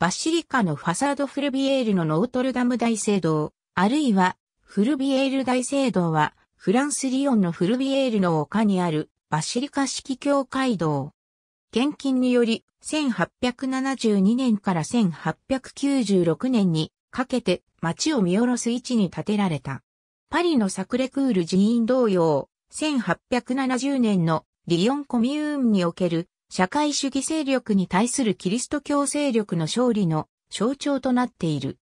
バシリカのファサードフルビエールのノートルダム大聖堂、あるいはフルビエール大聖堂は、フランス・リヨンのフルビエールの丘にあるバシリカ式教会堂。現金により、1872年から1896年にかけて街を見下ろす位置に建てられた。パリのサクレクール寺院同様、1870年のリヨンコミューンにおける社会主義勢力に対するキリスト教勢力の勝利の象徴となっている。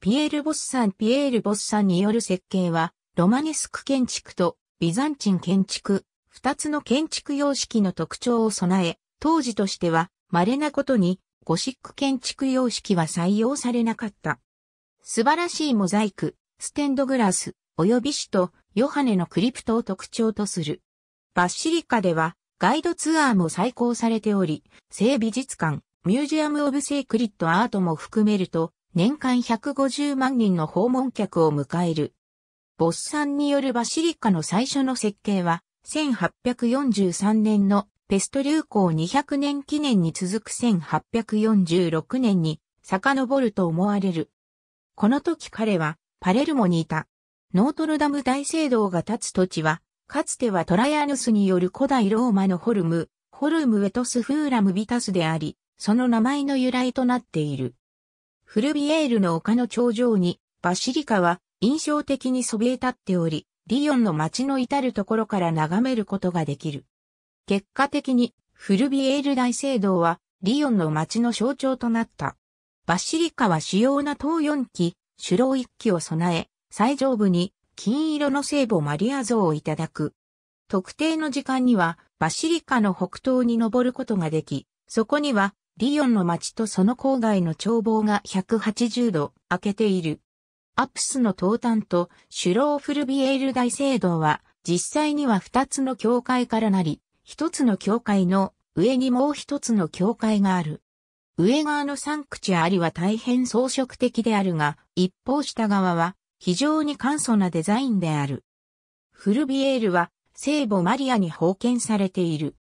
ピエール・ボッサン・ピエール・ボッサンによる設計は、ロマネスク建築とビザンチン建築、二つの建築様式の特徴を備え、当時としては稀なことにゴシック建築様式は採用されなかった。素晴らしいモザイク、ステンドグラス、及び首都ヨハネのクリプトを特徴とする。バッシリカではガイドツアーも再行されており、聖美術館、ミュージアム・オブ・セイクリット・アートも含めると、年間150万人の訪問客を迎える。ボッサンによるバシリカの最初の設計は、1843年のペスト流行200年記念に続く1846年に遡ると思われる。この時彼はパレルモにいた。ノートルダム大聖堂が建つ土地はかつてはトライアヌスによる古代ローマのホルム、ホルムウェトスフーラムビタスであり、その名前の由来となっている。フルビエールの丘の頂上に、バシリカは印象的にそびえ立っており、リヨンの街の至るところから眺めることができる。結果的に、フルビエール大聖堂は、リヨンの街の象徴となった。バシリカは主要な東四基、主老一基を備え、最上部に金色の聖母マリア像をいただく。特定の時間には、バシリカの北東に登ることができ、そこには、リヨンの街とその郊外の眺望が180度開けている。アプスの東端とシュローフルビエール大聖堂は実際には二つの教会からなり、一つの教会の上にもう一つの教会がある。上側のサンクチュアリは大変装飾的であるが、一方下側は非常に簡素なデザインである。フルビエールは聖母マリアに封建されている。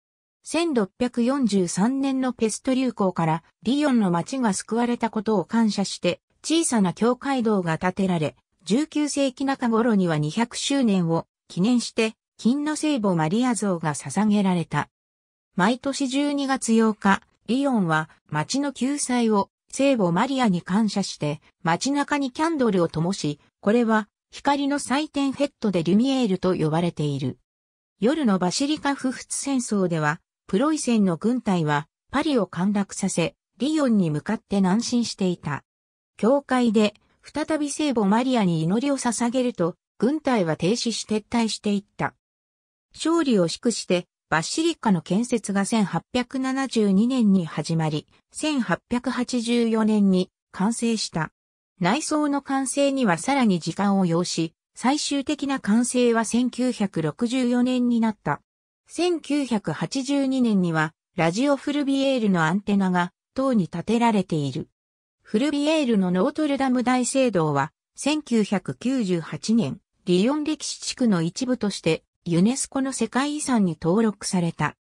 1643年のペスト流行からリヨンの町が救われたことを感謝して小さな教会堂が建てられ、19世紀中頃には200周年を記念して金の聖母マリア像が捧げられた。毎年12月8日、リヨンは町の救済を聖母マリアに感謝して街中にキャンドルを灯し、これは光の祭典ヘッドでリュミエールと呼ばれている。夜のバシリカ不フ戦争では、プロイセンの軍隊はパリを陥落させ、リヨンに向かって南進していた。教会で再び聖母マリアに祈りを捧げると、軍隊は停止し撤退していった。勝利を祝して、バシリカの建設が1872年に始まり、1884年に完成した。内装の完成にはさらに時間を要し、最終的な完成は1964年になった。1982年には、ラジオフルビエールのアンテナが、塔に建てられている。フルビエールのノートルダム大聖堂は、1998年、リヨン歴史地区の一部として、ユネスコの世界遺産に登録された。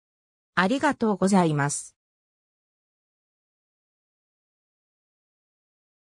ありがとうございます。